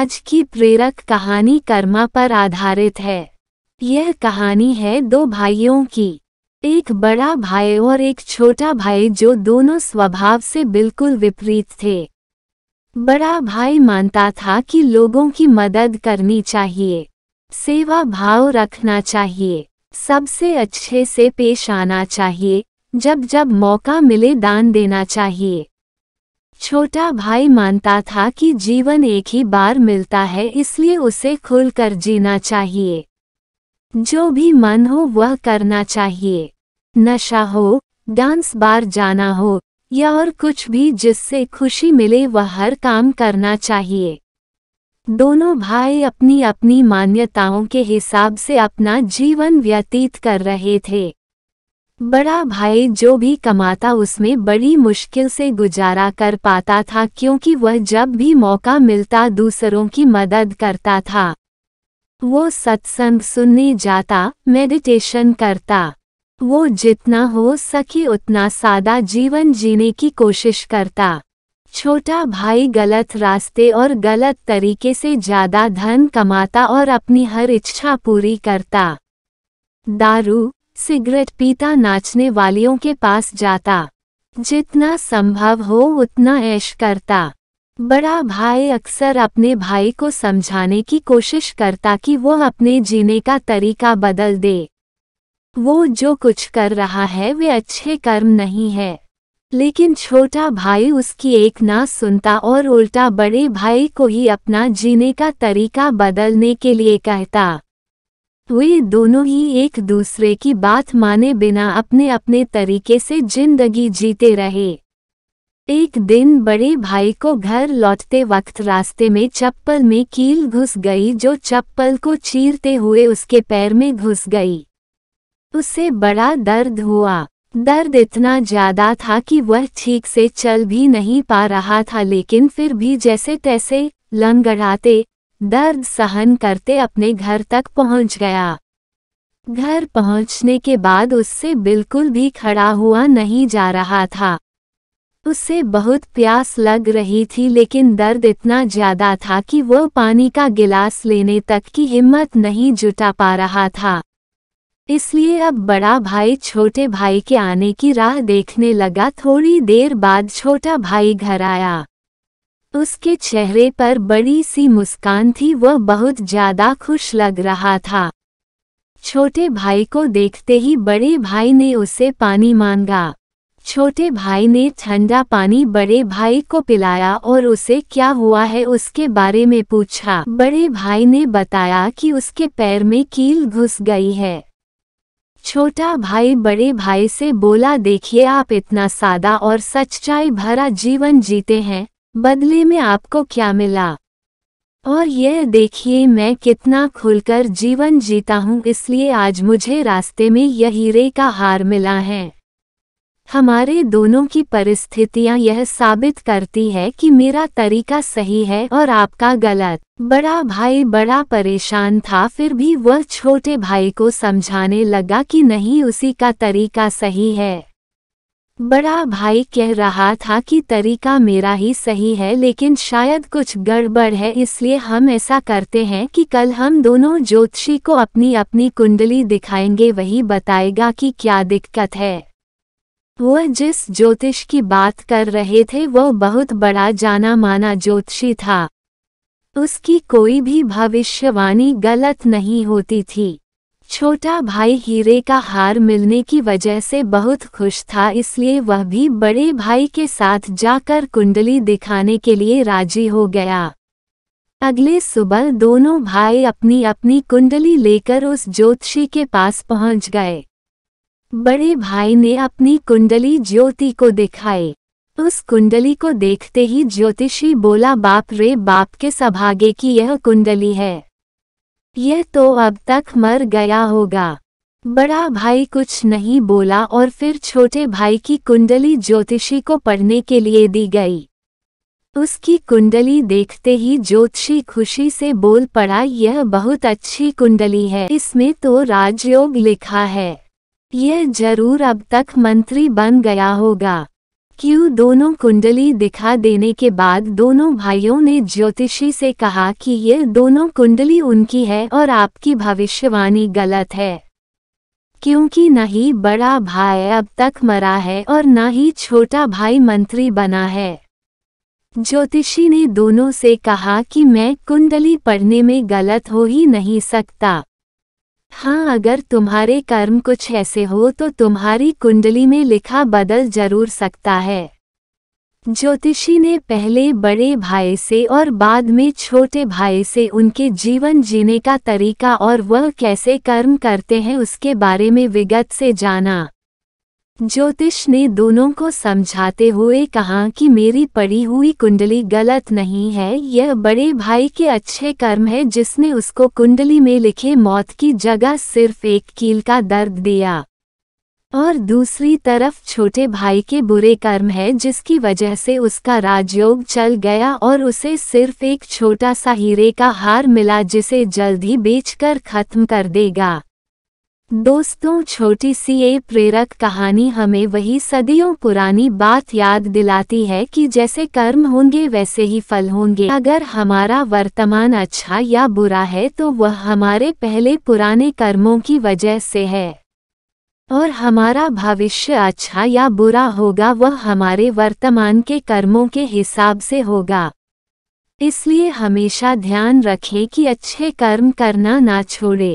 आज की प्रेरक कहानी कर्मा पर आधारित है यह कहानी है दो भाइयों की एक बड़ा भाई और एक छोटा भाई जो दोनों स्वभाव से बिल्कुल विपरीत थे बड़ा भाई मानता था कि लोगों की मदद करनी चाहिए सेवा भाव रखना चाहिए सबसे अच्छे से पेश आना चाहिए जब जब मौका मिले दान देना चाहिए छोटा भाई मानता था कि जीवन एक ही बार मिलता है इसलिए उसे खुलकर जीना चाहिए जो भी मन हो वह करना चाहिए नशा हो डांस बार जाना हो या और कुछ भी जिससे खुशी मिले वह हर काम करना चाहिए दोनों भाई अपनी अपनी मान्यताओं के हिसाब से अपना जीवन व्यतीत कर रहे थे बड़ा भाई जो भी कमाता उसमें बड़ी मुश्किल से गुजारा कर पाता था क्योंकि वह जब भी मौका मिलता दूसरों की मदद करता था वो सत्संग सुनने जाता मेडिटेशन करता वो जितना हो सके उतना सादा जीवन जीने की कोशिश करता छोटा भाई गलत रास्ते और गलत तरीके से ज़्यादा धन कमाता और अपनी हर इच्छा पूरी करता दारू सिगरेट पीता नाचने वालियों के पास जाता जितना संभव हो उतना ऐश करता बड़ा भाई अक्सर अपने भाई को समझाने की कोशिश करता कि वो अपने जीने का तरीका बदल दे वो जो कुछ कर रहा है वे अच्छे कर्म नहीं है लेकिन छोटा भाई उसकी एक ना सुनता और उल्टा बड़े भाई को ही अपना जीने का तरीका बदलने के लिए कहता वे दोनों ही एक दूसरे की बात माने बिना अपने अपने तरीके से जिंदगी जीते रहे एक दिन बड़े भाई को घर लौटते वक्त रास्ते में चप्पल में कील घुस गई जो चप्पल को चीरते हुए उसके पैर में घुस गई उसे बड़ा दर्द हुआ दर्द इतना ज्यादा था कि वह ठीक से चल भी नहीं पा रहा था लेकिन फिर भी जैसे तैसे लंगड़ाते दर्द सहन करते अपने घर तक पहुंच गया घर पहुंचने के बाद उससे बिल्कुल भी खड़ा हुआ नहीं जा रहा था उसे बहुत प्यास लग रही थी लेकिन दर्द इतना ज्यादा था कि वह पानी का गिलास लेने तक की हिम्मत नहीं जुटा पा रहा था इसलिए अब बड़ा भाई छोटे भाई के आने की राह देखने लगा थोड़ी देर बाद छोटा भाई घर आया उसके चेहरे पर बड़ी सी मुस्कान थी वह बहुत ज्यादा खुश लग रहा था छोटे भाई को देखते ही बड़े भाई ने उसे पानी मांगा छोटे भाई ने ठंडा पानी बड़े भाई को पिलाया और उसे क्या हुआ है उसके बारे में पूछा बड़े भाई ने बताया कि उसके पैर में कील घुस गई है छोटा भाई बड़े भाई से बोला देखिए आप इतना सादा और सच्चाई भरा जीवन जीते हैं बदले में आपको क्या मिला और यह देखिए मैं कितना खुलकर जीवन जीता हूँ इसलिए आज मुझे रास्ते में यह हीरे का हार मिला है हमारे दोनों की परिस्थितियाँ यह साबित करती है कि मेरा तरीका सही है और आपका गलत बड़ा भाई बड़ा परेशान था फिर भी वह छोटे भाई को समझाने लगा कि नहीं उसी का तरीका सही है बड़ा भाई कह रहा था कि तरीका मेरा ही सही है लेकिन शायद कुछ गड़बड़ है इसलिए हम ऐसा करते हैं कि कल हम दोनों ज्योतिषी को अपनी अपनी कुंडली दिखाएंगे वही बताएगा कि क्या दिक्कत है वह जिस ज्योतिष की बात कर रहे थे वह बहुत बड़ा जाना माना ज्योतिषी था उसकी कोई भी भविष्यवाणी गलत नहीं होती थी छोटा भाई हीरे का हार मिलने की वजह से बहुत खुश था इसलिए वह भी बड़े भाई के साथ जाकर कुंडली दिखाने के लिए राजी हो गया अगले सुबह दोनों भाई अपनी अपनी कुंडली लेकर उस ज्योतिषी के पास पहुंच गए बड़े भाई ने अपनी कुंडली ज्योति को दिखाई उस कुंडली को देखते ही ज्योतिषी बोला बाप रे बाप के सभागे की यह कुंडली है यह तो अब तक मर गया होगा बड़ा भाई कुछ नहीं बोला और फिर छोटे भाई की कुंडली ज्योतिषी को पढ़ने के लिए दी गई उसकी कुंडली देखते ही ज्योतिषी खुशी से बोल पड़ा यह बहुत अच्छी कुंडली है इसमें तो राजयोग लिखा है यह जरूर अब तक मंत्री बन गया होगा क्यों दोनों कुंडली दिखा देने के बाद दोनों भाइयों ने ज्योतिषी से कहा कि ये दोनों कुंडली उनकी है और आपकी भविष्यवाणी गलत है क्योंकि न ही बड़ा भाई अब तक मरा है और न ही छोटा भाई मंत्री बना है ज्योतिषी ने दोनों से कहा कि मैं कुंडली पढ़ने में गलत हो ही नहीं सकता हाँ अगर तुम्हारे कर्म कुछ ऐसे हो तो तुम्हारी कुंडली में लिखा बदल जरूर सकता है ज्योतिषी ने पहले बड़े भाई से और बाद में छोटे भाई से उनके जीवन जीने का तरीका और वह कैसे कर्म करते हैं उसके बारे में विगत से जाना ज्योतिष ने दोनों को समझाते हुए कहा कि मेरी पड़ी हुई कुंडली गलत नहीं है यह बड़े भाई के अच्छे कर्म है जिसने उसको कुंडली में लिखे मौत की जगह सिर्फ एक कील का दर्द दिया और दूसरी तरफ छोटे भाई के बुरे कर्म है जिसकी वजह से उसका राजयोग चल गया और उसे सिर्फ एक छोटा सा हीरे का हार मिला जिसे जल्द ही बेचकर खत्म कर देगा दोस्तों छोटी सी ये प्रेरक कहानी हमें वही सदियों पुरानी बात याद दिलाती है कि जैसे कर्म होंगे वैसे ही फल होंगे अगर हमारा वर्तमान अच्छा या बुरा है तो वह हमारे पहले पुराने कर्मों की वजह से है और हमारा भविष्य अच्छा या बुरा होगा वह हमारे वर्तमान के कर्मों के हिसाब से होगा इसलिए हमेशा ध्यान रखें कि अच्छे कर्म करना ना छोड़े